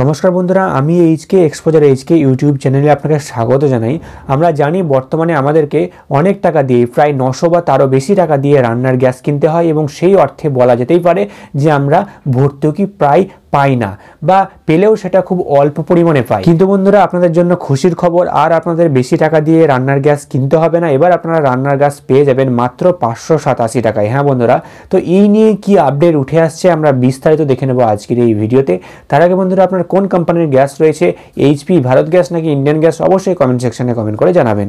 নমস্কার বন্ধুরা আমি এইচকে এক্সপোজার এইচকে ইউটিউব চ্যানেলে আপনাকে স্বাগত জানাই আমরা জানি বর্তমানে আমাদেরকে অনেক টাকা দিয়ে প্রায় নশো বা তারও বেশি টাকা দিয়ে রান্নার গ্যাস কিনতে হয় এবং সেই অর্থে বলা যেতেই পারে যে আমরা ভর্তুকি প্রায় পাই না বা পেলেও সেটা খুব অল্প পরিমাণে পাই কিন্তু বন্ধুরা আপনাদের জন্য খুশির খবর আর আপনাদের বেশি টাকা দিয়ে রান্নার গ্যাস কিনতে হবে না এবার আপনারা রান্নার গ্যাস পেয়ে যাবেন মাত্র পাঁচশো সাতাশি টাকায় হ্যাঁ বন্ধুরা তো এই নিয়ে কি আপডেট উঠে আসছে আমরা বিস্তারিত দেখে নেবো আজকের এই ভিডিওতে তার আগে বন্ধুরা আপনার কোন কোম্পানির গ্যাস রয়েছে এইচপি ভারত গ্যাস নাকি ইন্ডিয়ান গ্যাস অবশ্যই কমেন্ট সেকশনে কমেন্ট করে জানাবেন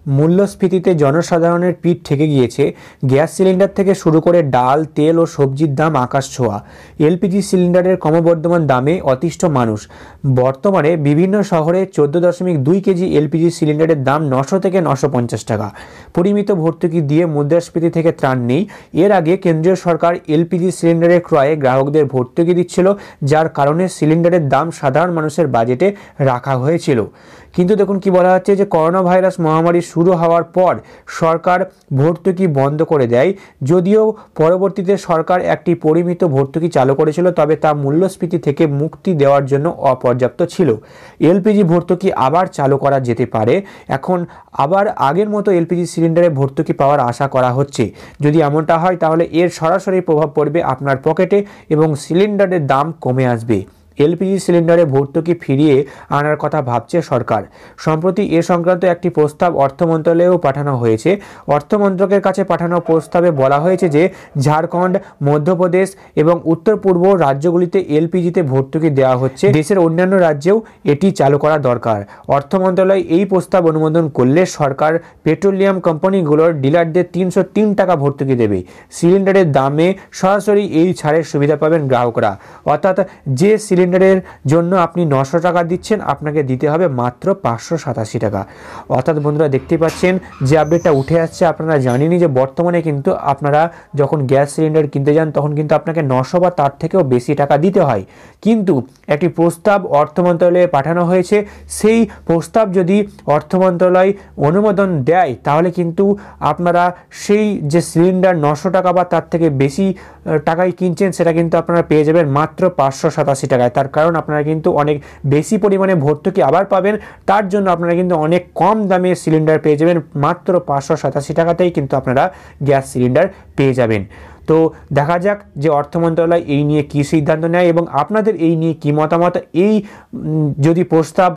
মূল্যস্ফীতিতে জনসাধারণের পিঠ ঠেকে গিয়েছে গ্যাস সিলিন্ডার থেকে শুরু করে ডাল তেল ও সবজির দাম আকাশ ছোঁয়া এলপিজি সিলিন্ডারের ক্রমবর্ধমান দামে অতিষ্ঠ মানুষ বর্তমানে বিভিন্ন শহরে চোদ্দ দশমিক দুই কেজি এলপিজি সিলিন্ডারের দাম নশো থেকে নশো পঞ্চাশ টাকা পরিমিত ভর্তুকি দিয়ে মুদ্রাস্ফীতি থেকে ত্রাণ নেই এর আগে কেন্দ্রীয় সরকার এলপিজি সিলিন্ডারের ক্রয়ে গ্রাহকদের ভর্তুকি দিচ্ছিল যার কারণে সিলিন্ডারের দাম সাধারণ মানুষের বাজেটে রাখা হয়েছিল কিন্তু দেখুন কি বলা হচ্ছে যে করোনা ভাইরাস মহামারী শুরু হওয়ার পর সরকার ভর্তুকি বন্ধ করে দেয় যদিও পরবর্তীতে সরকার একটি পরিমিত ভর্তুকি চালু করেছিল তবে তা মূল্যস্ফীতি থেকে মুক্তি দেওয়ার জন্য অপর্যাপ্ত ছিল এলপিজি ভর্তুকি আবার চালু করা যেতে পারে এখন আবার আগের মতো এলপিজি সিলিন্ডারে ভর্তুকি পাওয়ার আশা করা হচ্ছে যদি এমনটা হয় তাহলে এর সরাসরি প্রভাব পড়বে আপনার পকেটে এবং সিলিন্ডারের দাম কমে আসবে এলপিজি সিলিন্ডারে ভর্তুকি ফিরিয়ে আনার কথা ভাবছে সরকার সম্প্রতি এ সংক্রান্ত একটি প্রস্তাব অর্থ মন্ত্রণালয়েও পাঠানো হয়েছে অর্থ মন্ত্রকের কাছে পাঠানো প্রস্তাবে বলা হয়েছে যে ঝাড়খণ্ড মধ্যপ্রদেশ এবং উত্তর পূর্ব রাজ্যগুলিতে এলপিজিতে ভর্তুকি দেওয়া হচ্ছে দেশের অন্যান্য রাজ্যেও এটি চালু করা দরকার অর্থ মন্ত্রণালয় এই প্রস্তাব অনুমোদন করলে সরকার পেট্রোলিয়াম কোম্পানিগুলোর ডিলারদের তিনশো তিন টাকা ভর্তুকি দেবে সিলিন্ডারের দামে সরাসরি এই ছাড়ের সুবিধা পাবেন গ্রাহকরা অর্থাৎ যে সিলিন্ডার সিলিন্ডারের জন্য আপনি নশো টাকা দিচ্ছেন আপনাকে দিতে হবে মাত্র পাঁচশো সাতাশি টাকা অর্থাৎ বন্ধুরা দেখতেই পাচ্ছেন যে আপডেটটা উঠে আসছে আপনারা জানেনই যে বর্তমানে কিন্তু আপনারা যখন গ্যাস সিলিন্ডার কিনতে যান তখন কিন্তু আপনাকে নশো বা তার থেকেও বেশি টাকা দিতে হয় কিন্তু একটি প্রস্তাব অর্থ মন্ত্রণালয়ে পাঠানো হয়েছে সেই প্রস্তাব যদি অর্থ মন্ত্রণালয় অনুমোদন দেয় তাহলে কিন্তু আপনারা সেই যে সিলিন্ডার নশো টাকা বা তার থেকে বেশি টাকায় কিনছেন সেটা কিন্তু আপনারা পেয়ে যাবেন মাত্র পাঁচশো সাতাশি টাকায় তার কারণ আপনারা কিন্তু অনেক বেশি পরিমাণে ভর্তুকি আবার পাবেন তার জন্য আপনারা কিন্তু অনেক কম দামে সিলিন্ডার পেয়ে যাবেন মাত্র পাঁচশো সাতাশি টাকাতেই কিন্তু আপনারা গ্যাস সিলিন্ডার পেয়ে যাবেন তো দেখা যাক যে অর্থ মন্ত্রণালয় এই নিয়ে কী সিদ্ধান্ত নেয় এবং আপনাদের এই নিয়ে কী মতামত এই যদি প্রস্তাব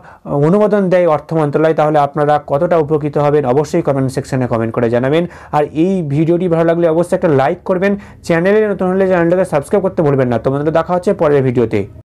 অনুমোদন দেয় অর্থ মন্ত্রণালয় তাহলে আপনারা কতটা উপকৃত হবেন অবশ্যই কমেন্ট সেকশনে কমেন্ট করে জানাবেন আর এই ভিডিওটি ভালো লাগলে অবশ্যই একটা লাইক করবেন চ্যানেলে নতুন হলে চ্যানেলটাকে সাবস্ক্রাইব করতে ভুলবেন না তো দেখা হচ্ছে পরের ভিডিওতে